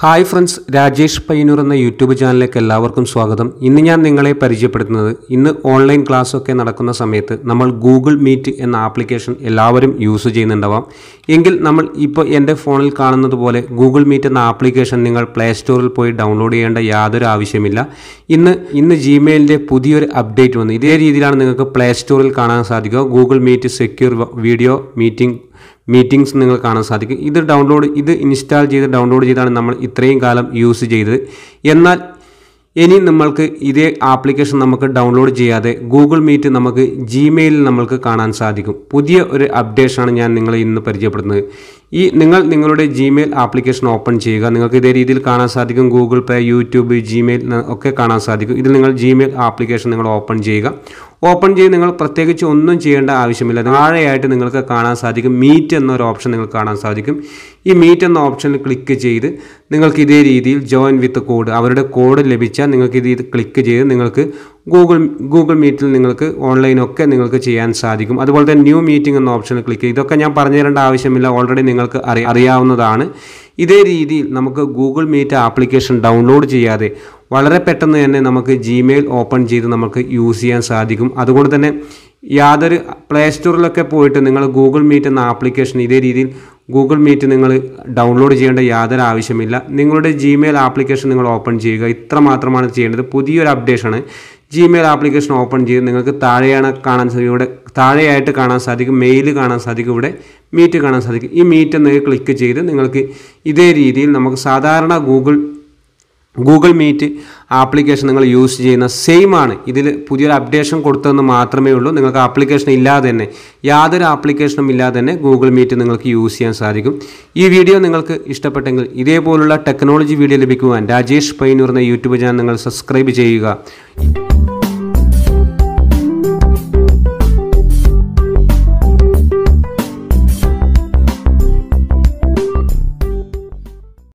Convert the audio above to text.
hi friends Rajesh Payyanur എന്ന YouTube ചാനലിലേക്ക് എല്ലാവർക്കും സ്വാഗതം ഇന്ന് ഞാൻ നിങ്ങളെ പരിചയപ്പെടുത്തുന്നത് ഇന്ന് ഓൺലൈൻ ക്ലാസ് ഒക്കെ നടക്കുന്ന സമയത്ത് നമ്മൾ ഗൂഗിൾ മീറ്റ് എന്ന ആപ്ലിക്കേഷൻ എല്ലാവരും യൂസ് ചെയ്യുന്നുണ്ടാവാം എങ്കിൽ നമ്മൾ ഇപ്പോൾ എൻ്റെ ഫോണിൽ കാണുന്നത് പോലെ ഗൂഗിൾ മീറ്റ് എന്ന ആപ്ലിക്കേഷൻ നിങ്ങൾ പ്ലേ സ്റ്റോറിൽ പോയി ഡൗൺലോഡ് ചെയ്യേണ്ട യാതൊരു ആവശ്യമില്ല ഇന്ന് ഇന്ന് ജിമെയിലിൻ്റെ പുതിയൊരു അപ്ഡേറ്റ് വന്നു ഇതേ രീതിയിലാണ് നിങ്ങൾക്ക് പ്ലേ സ്റ്റോറിൽ കാണാൻ സാധിക്കുക Google Meet secure video meeting meetings നിങ്ങൾ കാണാൻ സാധിക്കും ഇത് ഡൗൺലോഡ് ഇത് ഇൻസ്റ്റാൾ ചെയ്ത് ഡൗൺലോഡ് ചെയ്താണ് നമ്മൾ ഇത്രയും കാലം യൂസ് ചെയ്തത് എന്നാൽ ഇനി നമ്മൾക്ക് ഇതേ ആപ്ലിക്കേഷൻ നമുക്ക് ഡൗൺലോഡ് ചെയ്യാതെ ഗൂഗിൾ മീറ്റ് നമുക്ക് ജിമെയിലിൽ നമ്മൾക്ക് കാണാൻ സാധിക്കും പുതിയ ഒരു അപ്ഡേഷനാണ് ഞാൻ നിങ്ങളെ ഇന്ന് പരിചയപ്പെടുന്നത് ഈ നിങ്ങൾ നിങ്ങളുടെ ജിമെയിൽ ആപ്ലിക്കേഷൻ ഓപ്പൺ ചെയ്യുക നിങ്ങൾക്ക് ഇതേ രീതിയിൽ കാണാൻ സാധിക്കും ഗൂഗിൾ പേ യൂട്യൂബ് ജിമെയിൽ ഒക്കെ കാണാൻ സാധിക്കും ഇതിൽ നിങ്ങൾ ജിമെയിൽ ആപ്ലിക്കേഷൻ നിങ്ങൾ ഓപ്പൺ ചെയ്യുക ഓപ്പൺ ചെയ്ത് നിങ്ങൾ പ്രത്യേകിച്ച് ഒന്നും ചെയ്യേണ്ട ആവശ്യമില്ല താഴെയായിട്ട് നിങ്ങൾക്ക് കാണാൻ സാധിക്കും മീറ്റ് എന്നൊരു ഓപ്ഷൻ നിങ്ങൾക്ക് കാണാൻ സാധിക്കും ഈ മീറ്റ് എന്ന ഓപ്ഷനിൽ ക്ലിക്ക് ചെയ്ത് നിങ്ങൾക്ക് ഇതേ രീതിയിൽ ജോയിൻ വിത്ത് കോഡ് അവരുടെ കോഡ് ലഭിച്ചാൽ നിങ്ങൾക്ക് ഇത് ക്ലിക്ക് ചെയ്ത് നിങ്ങൾക്ക് ഗൂഗിൾ ഗൂഗിൾ മീറ്റിൽ നിങ്ങൾക്ക് ഓൺലൈനൊക്കെ നിങ്ങൾക്ക് ചെയ്യാൻ സാധിക്കും അതുപോലെ തന്നെ ന്യൂ മീറ്റിംഗ് എന്ന ഓപ്ഷനിൽ ക്ലിക്ക് ചെയ്യുക ഇതൊക്കെ ഞാൻ പറഞ്ഞു തരേണ്ട ആവശ്യമില്ല ഓൾറെഡി നിങ്ങൾക്ക് അറിയാവുന്നതാണ് ഇതേ രീതിയിൽ നമുക്ക് ഗൂഗിൾ മീറ്റ് ആപ്ലിക്കേഷൻ ഡൗൺലോഡ് ചെയ്യാതെ വളരെ പെട്ടെന്ന് തന്നെ നമുക്ക് ജിമെയിൽ ഓപ്പൺ ചെയ്ത് നമുക്ക് യൂസ് ചെയ്യാൻ സാധിക്കും അതുകൊണ്ട് തന്നെ യാതൊരു പ്ലേ സ്റ്റോറിലൊക്കെ പോയിട്ട് നിങ്ങൾ ഗൂഗിൾ മീറ്റ് എന്ന ആപ്ലിക്കേഷൻ ഇതേ രീതിയിൽ ഗൂഗിൾ മീറ്റ് നിങ്ങൾ ഡൗൺലോഡ് ചെയ്യേണ്ട യാതൊരു ആവശ്യമില്ല നിങ്ങളുടെ ജിമെയിൽ ആപ്ലിക്കേഷൻ നിങ്ങൾ ഓപ്പൺ ചെയ്യുക ഇത്ര മാത്രമാണ് ചെയ്യേണ്ടത് പുതിയൊരു അപ്ഡേഷനാണ് ജിമെയിൽ ആപ്ലിക്കേഷൻ ഓപ്പൺ ചെയ്ത് നിങ്ങൾക്ക് താഴെയാണ് കാണാൻ സാധിക്കും ഇവിടെ താഴെയായിട്ട് കാണാൻ സാധിക്കും മെയിൽ കാണാൻ സാധിക്കും ഇവിടെ മീറ്റ് കാണാൻ സാധിക്കും ഈ മീറ്റ് എന്നൊക്കെ ക്ലിക്ക് ചെയ്ത് നിങ്ങൾക്ക് ഇതേ രീതിയിൽ നമുക്ക് സാധാരണ ഗൂഗിൾ ഗൂഗിൾ മീറ്റ് ആപ്ലിക്കേഷൻ നിങ്ങൾ യൂസ് ചെയ്യുന്ന സെയിം ആണ് ഇതിൽ പുതിയൊരു അപ്ഡേഷൻ കൊടുത്തതെന്ന് മാത്രമേ ഉള്ളൂ നിങ്ങൾക്ക് ആപ്ലിക്കേഷൻ ഇല്ലാതെ തന്നെ യാതൊരു ആപ്ലിക്കേഷനും ഇല്ലാതെ തന്നെ ഗൂഗിൾ മീറ്റ് നിങ്ങൾക്ക് യൂസ് ചെയ്യാൻ സാധിക്കും ഈ വീഡിയോ നിങ്ങൾക്ക് ഇഷ്ടപ്പെട്ടെങ്കിൽ ഇതേപോലുള്ള ടെക്നോളജി വീഡിയോ ലഭിക്കുവാൻ രാജേഷ് പൈനൂർ എന്ന യൂട്യൂബ് ചാനൽ നിങ്ങൾ സബ്സ്ക്രൈബ് ചെയ്യുക